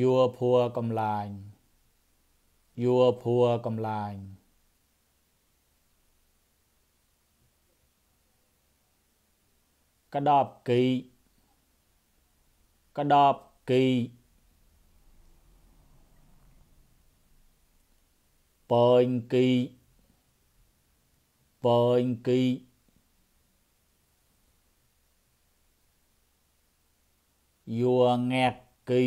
យួរភัวកំឡាញយួរភัวកំឡាញកដបគីកដបគីប៉ើញគីប៉ើញគីយួរងែកគី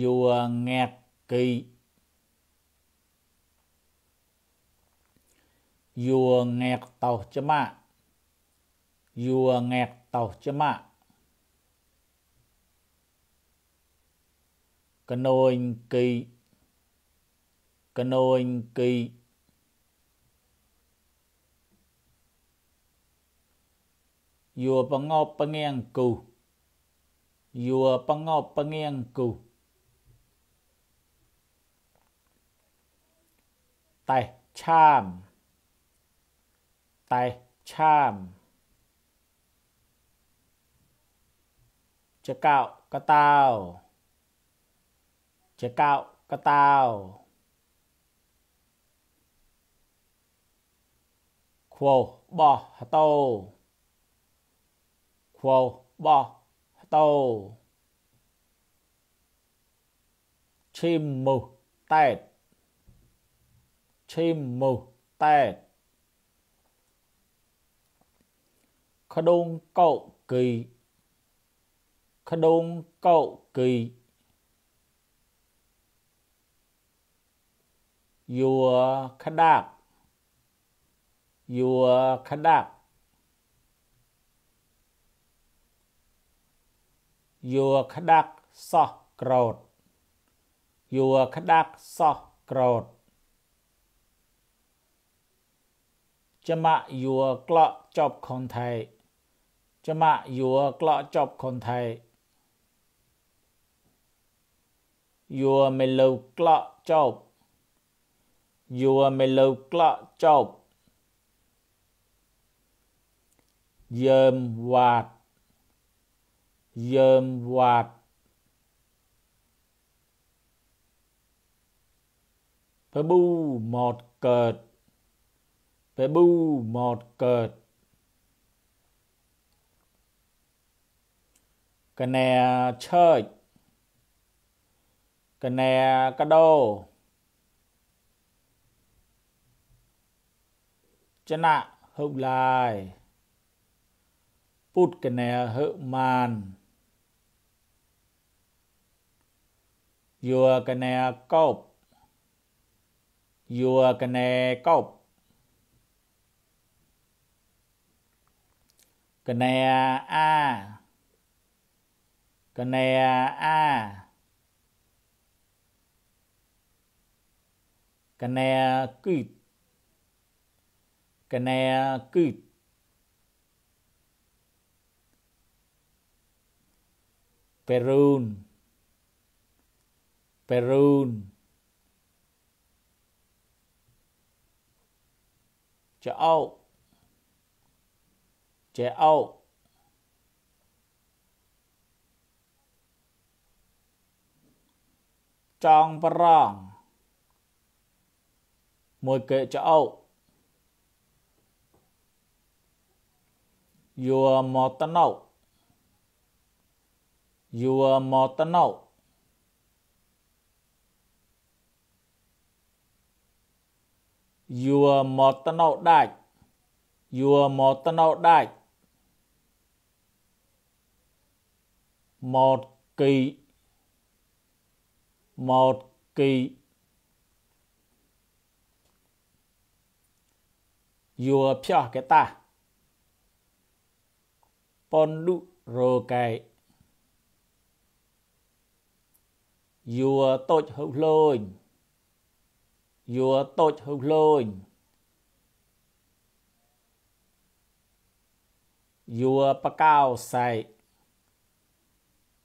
vua Nga Kỳ. Vua Nga Tàu cho Mạ. Vua Nga Tàu cho Mạ. Cân kỳ. Cân kỳ. Vua Bà Ngọc Bà Ngang Cù. Vua Bà Ngọc Bà Ngang Cù. ไตช่ามไตช่ามจะเก้ากระเต้าจะเก้ากระเต้าควบอฮโตควบอฮโตชิมมูเต็ดឈីមមោតែខ្ដងកោគីខ្ដងកោគីយួរក្តាប់យួរក្តាប់យួរក្តាប់សោះក្រោតយួរក្តាប់សោះក្រោតจะมาอยู่กลอจบคนไทยจะมาอยู่กลอจบคนไทยอยู่ไม่เลิกกลอจบอยู่ไม่เลิกกลอจบเยิมวาดเยิมวาดพระบูหมดเกิด phải bu một cợt cái nè chơi cái nè cá đô chân ạ hữu lai put cái nè hữu màn vừa cái nè cộp vừa cái nè cộp cần này a cần này a cần này cứ cần này cứ Perun Perun Châu chế âu trong bà rong mùi kệ chế âu yùa mò tân âu yùa mò tân âu yùa mò tân âu đạch yùa mò tân âu đạch ម៉ូតគីម៉ូតគីយោភ័កេតាបនលុរកែយួរតូចហុលូនយួរតូចហុលូនយួរបកោសៃ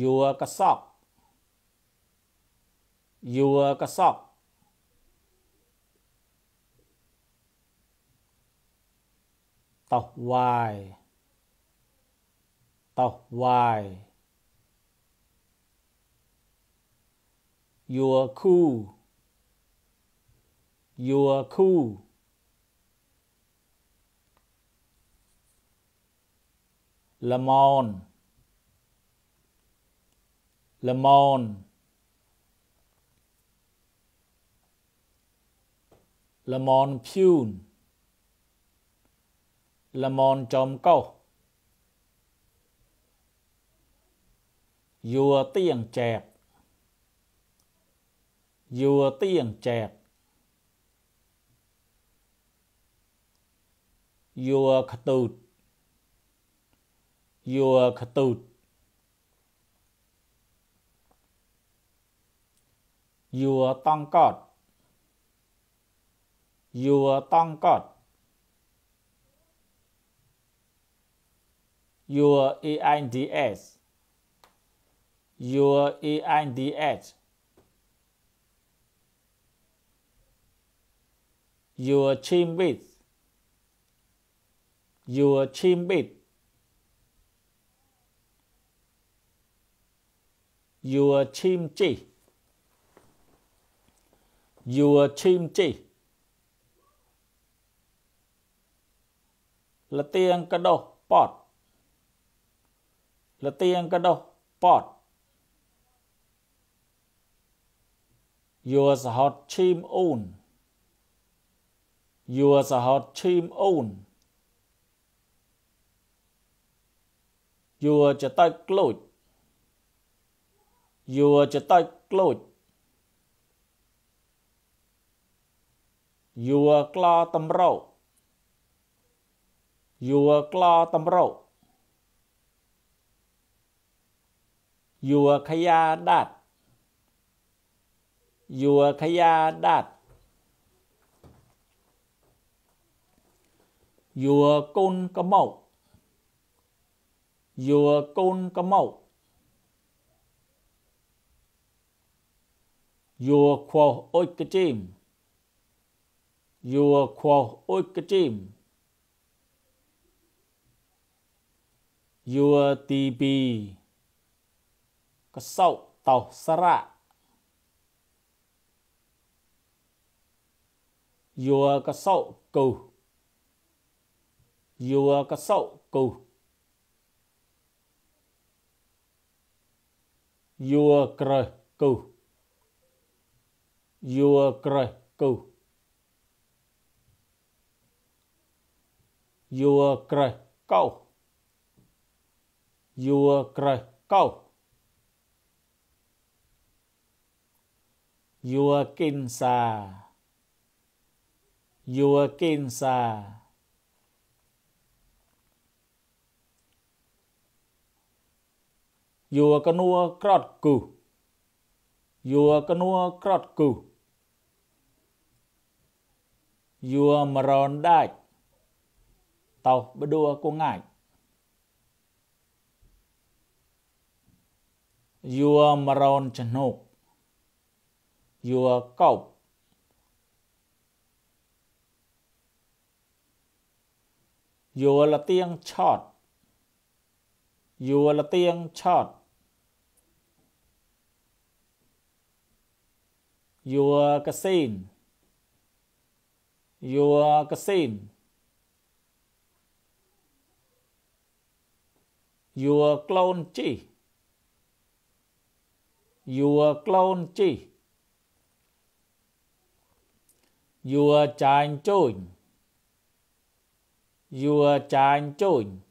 ยัวกระซอกยัวกระซอกตอกวายตอกวายยัวคู่ยัวคู่ ละมอน Le Monde Le Monde Pune Le Monde ចំកោសយួរទៀងចែកយួរទៀងចែកយួរខ្ទូតយួរខ្ទូត your tongue, God. your tongue, God. your einds your einds your chin width your chin width your chin chi your team ជិះលទៀងកដោះប៉តលទៀងកដោះប៉ត your hot team own your hot team own យួរចតៃក្លូចយួរចតៃក្លូច your ក្លតម្រោ your ក្លតម្រោ your ខយាដាត់ your ខយាដាត់ your កូនកមោក your កូនកមោក your ខោអុចកជីម your qual oikatim your tb có sậu tàu sara your có sậu cầu your có sậu cầu your cờ cầu your cầu យួរក្រេះកោយួរក្រេះកោយួរកិនសាយួរកិនសាយួរកនួក្រត់គូយួរកនួក្រត់គូយួរមរនដាច់ tàu bờ đua cô ngại yua maron chân hộp yua cọp yua là tiếng chọt yua là tiếng chọt yua casin yua casin Your clone chi. Your clone chi. Your chan chuin. Your chan chuin.